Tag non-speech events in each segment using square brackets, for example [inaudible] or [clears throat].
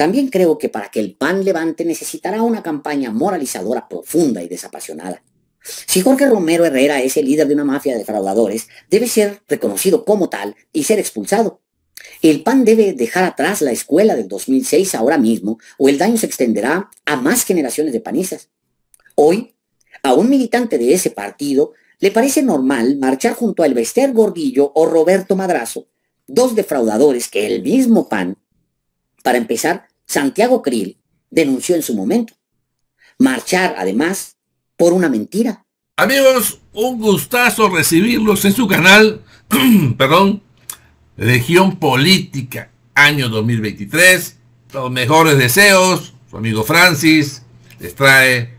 También creo que para que el PAN levante necesitará una campaña moralizadora profunda y desapasionada. Si Jorge Romero Herrera es el líder de una mafia de defraudadores, debe ser reconocido como tal y ser expulsado. El PAN debe dejar atrás la escuela del 2006 ahora mismo o el daño se extenderá a más generaciones de panistas. Hoy, a un militante de ese partido le parece normal marchar junto a Elvester Gordillo o Roberto Madrazo, dos defraudadores que el mismo PAN, para empezar, Santiago Krill denunció en su momento. Marchar, además, por una mentira. Amigos, un gustazo recibirlos en su canal, [clears throat] perdón, Legión Política, año 2023. Los mejores deseos, su amigo Francis les trae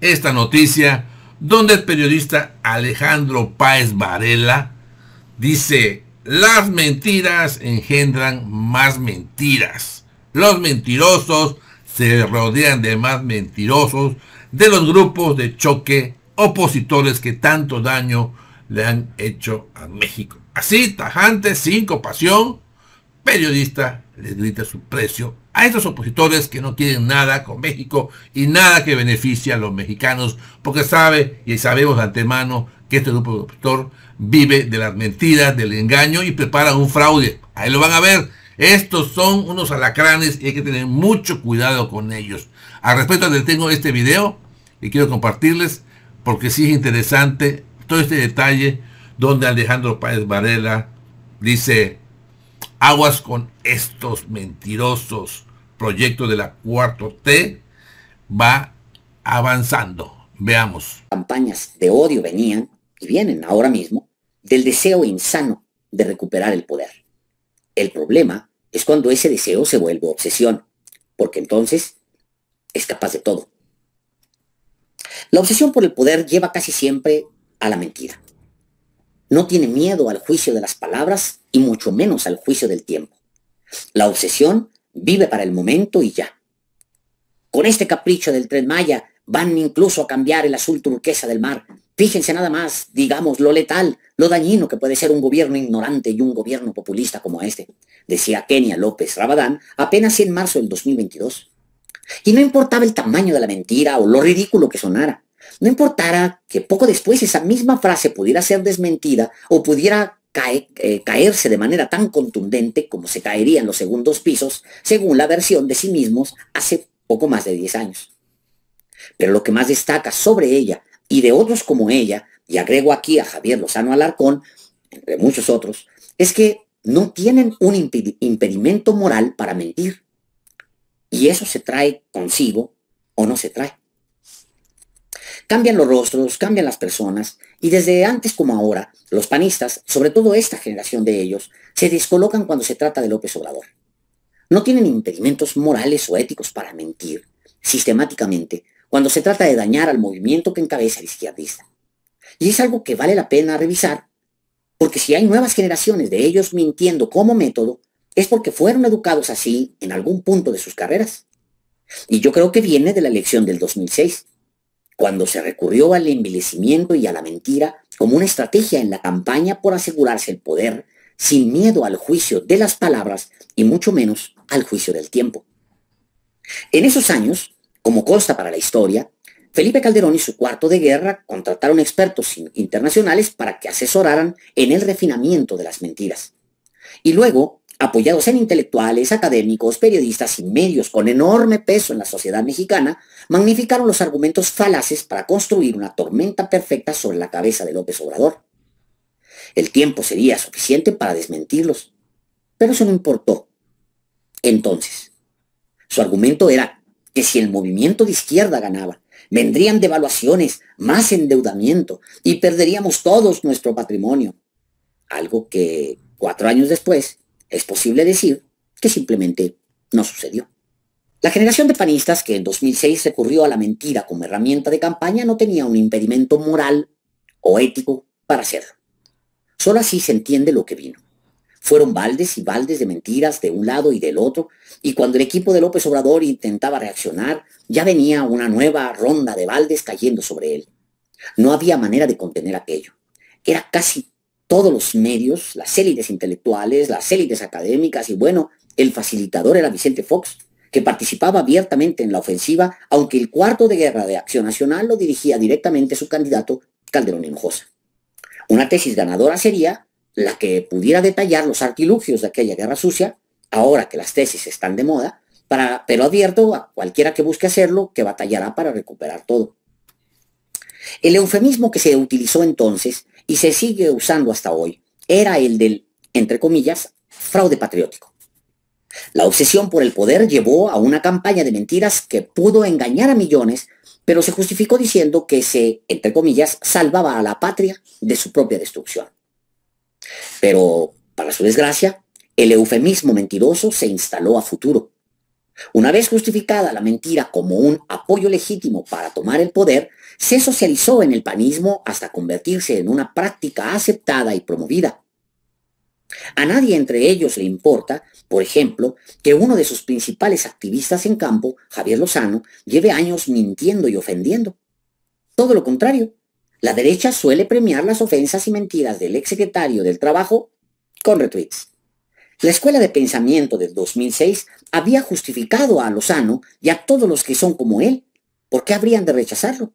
esta noticia donde el periodista Alejandro Páez Varela dice, las mentiras engendran más mentiras. Los mentirosos se rodean de más mentirosos de los grupos de choque opositores que tanto daño le han hecho a México. Así, tajante, sin compasión, periodista le grita su precio a estos opositores que no quieren nada con México y nada que beneficie a los mexicanos, porque sabe y sabemos de antemano que este grupo de opositor vive de las mentiras, del engaño y prepara un fraude. Ahí lo van a ver estos son unos alacranes y hay que tener mucho cuidado con ellos. A respecto detengo este video y quiero compartirles porque sí es interesante todo este detalle donde Alejandro Páez Varela dice aguas con estos mentirosos. proyectos de la cuarto T va avanzando. Veamos. Campañas de odio venían y vienen ahora mismo del deseo insano de recuperar el poder el problema es cuando ese deseo se vuelve obsesión, porque entonces es capaz de todo. La obsesión por el poder lleva casi siempre a la mentira. No tiene miedo al juicio de las palabras y mucho menos al juicio del tiempo. La obsesión vive para el momento y ya. Con este capricho del tren Maya van incluso a cambiar el azul turquesa del mar, Fíjense nada más, digamos, lo letal, lo dañino que puede ser un gobierno ignorante y un gobierno populista como este, decía Kenia López Rabadán apenas en marzo del 2022. Y no importaba el tamaño de la mentira o lo ridículo que sonara, no importara que poco después esa misma frase pudiera ser desmentida o pudiera eh, caerse de manera tan contundente como se caería en los segundos pisos, según la versión de sí mismos hace poco más de 10 años. Pero lo que más destaca sobre ella y de otros como ella, y agrego aquí a Javier Lozano Alarcón, entre muchos otros, es que no tienen un impedimento moral para mentir. Y eso se trae consigo o no se trae. Cambian los rostros, cambian las personas, y desde antes como ahora, los panistas, sobre todo esta generación de ellos, se descolocan cuando se trata de López Obrador. No tienen impedimentos morales o éticos para mentir sistemáticamente, cuando se trata de dañar al movimiento que encabeza el izquierdista. Y es algo que vale la pena revisar, porque si hay nuevas generaciones de ellos mintiendo como método, es porque fueron educados así en algún punto de sus carreras. Y yo creo que viene de la elección del 2006, cuando se recurrió al envilecimiento y a la mentira como una estrategia en la campaña por asegurarse el poder sin miedo al juicio de las palabras y mucho menos al juicio del tiempo. En esos años, como consta para la historia, Felipe Calderón y su cuarto de guerra contrataron expertos internacionales para que asesoraran en el refinamiento de las mentiras. Y luego, apoyados en intelectuales, académicos, periodistas y medios con enorme peso en la sociedad mexicana, magnificaron los argumentos falaces para construir una tormenta perfecta sobre la cabeza de López Obrador. El tiempo sería suficiente para desmentirlos, pero eso no importó. Entonces, su argumento era que si el movimiento de izquierda ganaba, vendrían devaluaciones, más endeudamiento y perderíamos todos nuestro patrimonio. Algo que cuatro años después es posible decir que simplemente no sucedió. La generación de panistas que en 2006 recurrió a la mentira como herramienta de campaña no tenía un impedimento moral o ético para hacerlo. Solo así se entiende lo que vino. Fueron baldes y baldes de mentiras de un lado y del otro, y cuando el equipo de López Obrador intentaba reaccionar, ya venía una nueva ronda de baldes cayendo sobre él. No había manera de contener aquello. Era casi todos los medios, las élites intelectuales, las élites académicas, y bueno, el facilitador era Vicente Fox, que participaba abiertamente en la ofensiva, aunque el cuarto de guerra de Acción Nacional lo dirigía directamente su candidato, Calderón Hinojosa. Una tesis ganadora sería la que pudiera detallar los artilugios de aquella guerra sucia, ahora que las tesis están de moda, para, pero advierto a cualquiera que busque hacerlo que batallará para recuperar todo. El eufemismo que se utilizó entonces y se sigue usando hasta hoy era el del, entre comillas, fraude patriótico. La obsesión por el poder llevó a una campaña de mentiras que pudo engañar a millones, pero se justificó diciendo que se, entre comillas, salvaba a la patria de su propia destrucción. Pero, para su desgracia, el eufemismo mentiroso se instaló a futuro. Una vez justificada la mentira como un apoyo legítimo para tomar el poder, se socializó en el panismo hasta convertirse en una práctica aceptada y promovida. A nadie entre ellos le importa, por ejemplo, que uno de sus principales activistas en campo, Javier Lozano, lleve años mintiendo y ofendiendo. Todo lo contrario, la derecha suele premiar las ofensas y mentiras del exsecretario del Trabajo con retweets. La Escuela de Pensamiento del 2006 había justificado a Lozano y a todos los que son como él. ¿Por qué habrían de rechazarlo?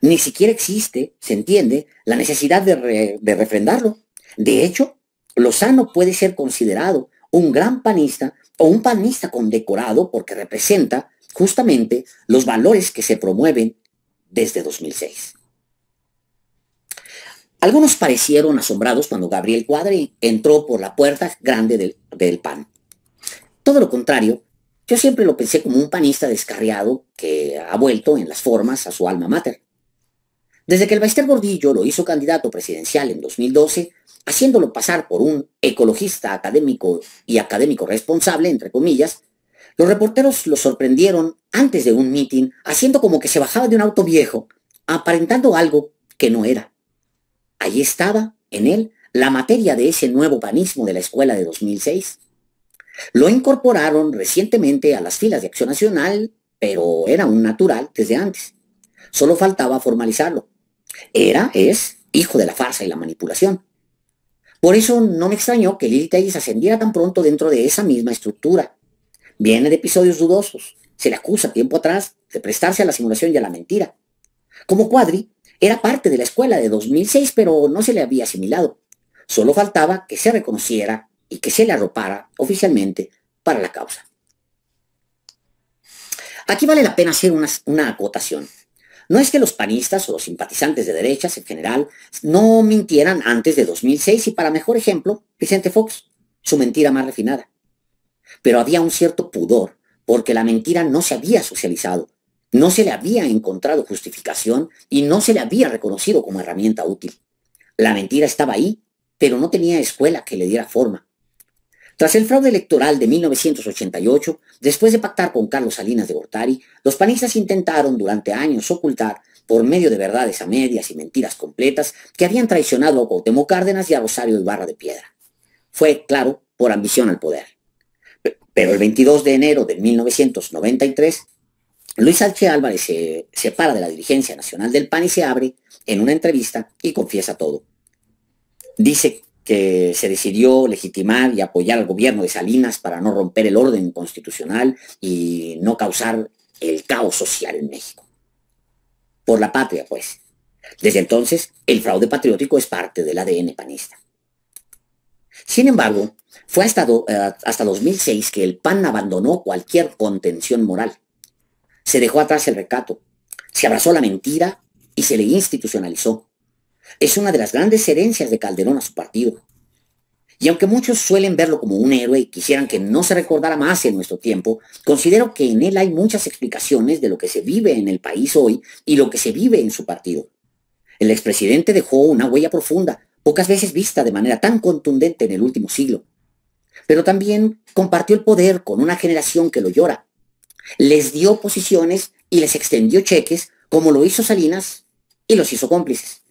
Ni siquiera existe, se entiende, la necesidad de, de refrendarlo. De hecho, Lozano puede ser considerado un gran panista o un panista condecorado porque representa justamente los valores que se promueven desde 2006. Algunos parecieron asombrados cuando Gabriel Cuadre entró por la puerta grande del, PAN. Todo lo contrario, yo siempre lo pensé como un panista descarriado que ha vuelto en las formas a su alma mater. Desde que el Baister Gordillo lo hizo candidato presidencial en 2012, haciéndolo pasar por un ecologista académico y académico responsable, entre comillas, los reporteros lo sorprendieron antes de un mitin haciendo como que se bajaba de un auto viejo, aparentando algo que no era. Allí estaba, en él, la materia de ese nuevo panismo de la escuela de 2006. Lo incorporaron recientemente a las filas de Acción Nacional, pero era un natural desde antes. Solo faltaba formalizarlo. Era, es, hijo de la farsa y la manipulación. Por eso no me extrañó que Lili Tellis ascendiera tan pronto dentro de esa misma estructura. Viene de episodios dudosos. Se le acusa tiempo atrás de prestarse a la simulación y a la mentira. Como Cuadri, era parte de la escuela de 2006, pero no se le había asimilado. Solo faltaba que se reconociera y que se le arropara oficialmente para la causa. Aquí vale la pena hacer una, una acotación. No es que los panistas o los simpatizantes de derechas en general no mintieran antes de 2006 y para mejor ejemplo, Vicente Fox, su mentira más refinada. Pero había un cierto pudor porque la mentira no se había socializado no se le había encontrado justificación y no se le había reconocido como herramienta útil. La mentira estaba ahí, pero no tenía escuela que le diera forma. Tras el fraude electoral de 1988, después de pactar con Carlos Salinas de Gortari, los panistas intentaron durante años ocultar, por medio de verdades a medias y mentiras completas, que habían traicionado a Cuauhtémoc Cárdenas y a Rosario Ibarra de Piedra. Fue, claro, por ambición al poder. Pero el 22 de enero de 1993, Luis Sánchez Álvarez se separa de la dirigencia nacional del PAN y se abre en una entrevista y confiesa todo. Dice que se decidió legitimar y apoyar al gobierno de Salinas para no romper el orden constitucional y no causar el caos social en México. Por la patria, pues. Desde entonces, el fraude patriótico es parte del ADN panista. Sin embargo, fue hasta, eh, hasta 2006 que el PAN abandonó cualquier contención moral se dejó atrás el recato, se abrazó la mentira y se le institucionalizó. Es una de las grandes herencias de Calderón a su partido. Y aunque muchos suelen verlo como un héroe y quisieran que no se recordara más en nuestro tiempo, considero que en él hay muchas explicaciones de lo que se vive en el país hoy y lo que se vive en su partido. El expresidente dejó una huella profunda, pocas veces vista de manera tan contundente en el último siglo. Pero también compartió el poder con una generación que lo llora, les dio posiciones y les extendió cheques, como lo hizo Salinas, y los hizo cómplices.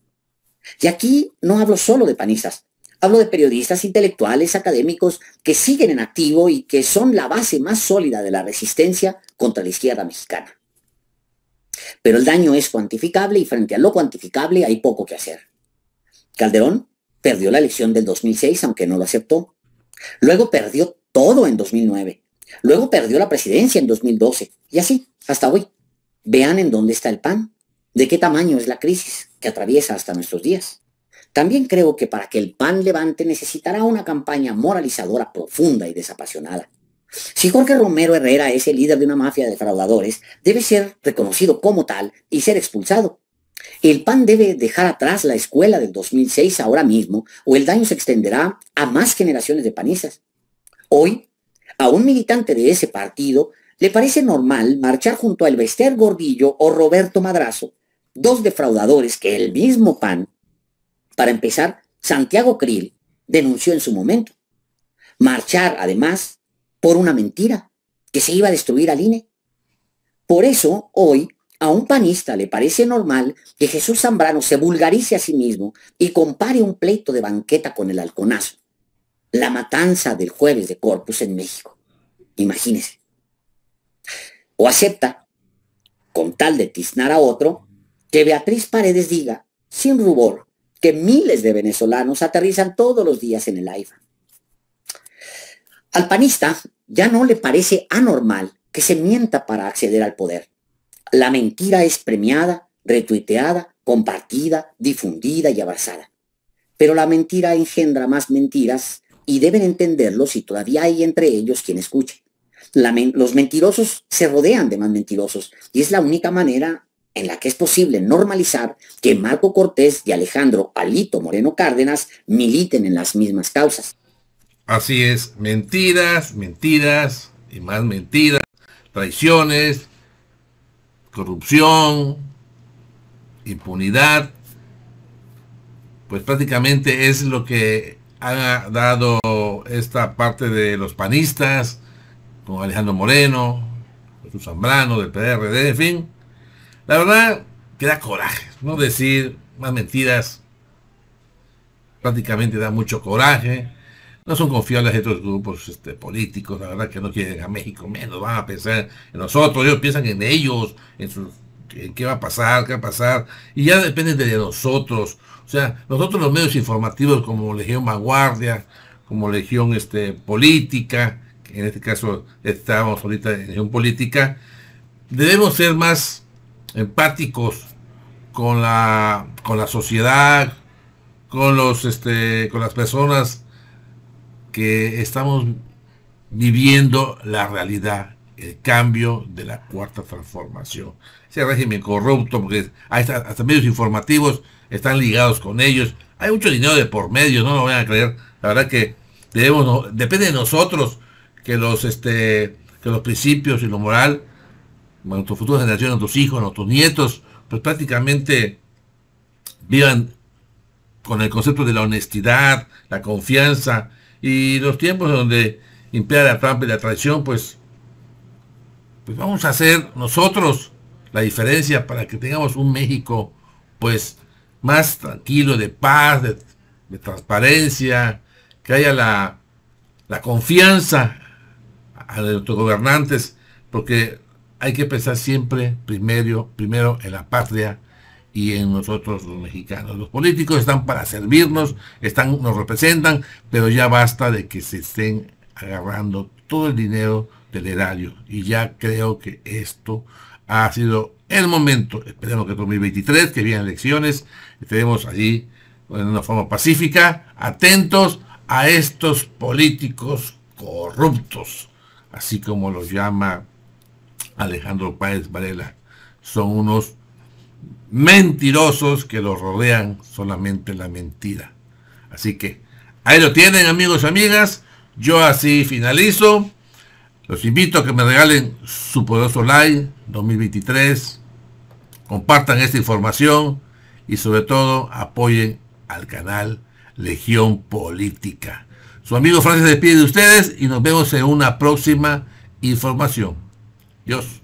Y aquí no hablo solo de panistas, hablo de periodistas intelectuales, académicos, que siguen en activo y que son la base más sólida de la resistencia contra la izquierda mexicana. Pero el daño es cuantificable y frente a lo cuantificable hay poco que hacer. Calderón perdió la elección del 2006, aunque no lo aceptó. Luego perdió todo en 2009. Luego perdió la presidencia en 2012 y así, hasta hoy. Vean en dónde está el PAN, de qué tamaño es la crisis que atraviesa hasta nuestros días. También creo que para que el PAN levante necesitará una campaña moralizadora profunda y desapasionada. Si Jorge Romero Herrera es el líder de una mafia de defraudadores, debe ser reconocido como tal y ser expulsado. El PAN debe dejar atrás la escuela del 2006 ahora mismo o el daño se extenderá a más generaciones de panistas. Hoy a un militante de ese partido le parece normal marchar junto a Elbester Gordillo o Roberto Madrazo, dos defraudadores que el mismo PAN, para empezar, Santiago Krill, denunció en su momento. Marchar, además, por una mentira, que se iba a destruir al INE. Por eso, hoy, a un panista le parece normal que Jesús Zambrano se vulgarice a sí mismo y compare un pleito de banqueta con el halconazo, la matanza del jueves de Corpus en México. Imagínese. O acepta, con tal de tiznar a otro, que Beatriz Paredes diga, sin rubor, que miles de venezolanos aterrizan todos los días en el AIFA. Al panista ya no le parece anormal que se mienta para acceder al poder. La mentira es premiada, retuiteada, compartida, difundida y abrazada. Pero la mentira engendra más mentiras y deben entenderlo si todavía hay entre ellos quien escuche los mentirosos se rodean de más mentirosos y es la única manera en la que es posible normalizar que Marco Cortés y Alejandro Alito Moreno Cárdenas militen en las mismas causas. Así es, mentiras, mentiras y más mentiras, traiciones, corrupción, impunidad, pues prácticamente es lo que ha dado esta parte de los panistas, con Alejandro Moreno, Jesús Zambrano, del PRD, en fin. La verdad que da coraje, no decir más mentiras prácticamente da mucho coraje. No son confiables estos grupos este, políticos, la verdad que no quieren a México menos, van a pensar en nosotros, ellos piensan en ellos, en, qué va a pasar, qué va a pasar, y ya dependen de nosotros. O sea, nosotros los medios informativos como Legión Vanguardia, como Legión este, Política, en este caso estamos ahorita en, un política, debemos ser más empáticos con la, con la sociedad, con, los, este, con las personas que estamos viviendo la realidad, el cambio de la cuarta transformación. Ese régimen corrupto, porque hasta, medios informativos están ligados con ellos. Hay mucho dinero de por medio, no lo van a creer. La verdad que debemos, depende de nosotros que los, este, los principios y lo moral, nuestras futuras generaciones, nuestros hijos, nuestros nietos, pues prácticamente vivan con el concepto de la honestidad, la confianza y los tiempos donde impera la trampa y la traición, pues, pues vamos a hacer nosotros la diferencia para que tengamos un México, pues, más tranquilo, de paz, de, transparencia, que haya la, la confianza a los gobernantes, porque hay que pensar siempre primero, primero en la patria y en nosotros los mexicanos. Los políticos están para servirnos, están, nos representan, pero ya basta de que se estén agarrando todo el dinero del erario. Y ya creo que esto ha sido el momento. Esperemos que 2023, que vienen elecciones, estemos allí En una forma pacífica, atentos a estos políticos corruptos así como los llama Alejandro Páez Varela, son unos mentirosos que los rodean solamente la mentira. Así que ahí lo tienen amigos y amigas, yo así finalizo. Los invito a que me regalen su poderoso like 2023. Compartan esta información y sobre todo apoyen al canal Legión Política. Su amigo Francis se despide de ustedes y nos vemos en una próxima información. Dios.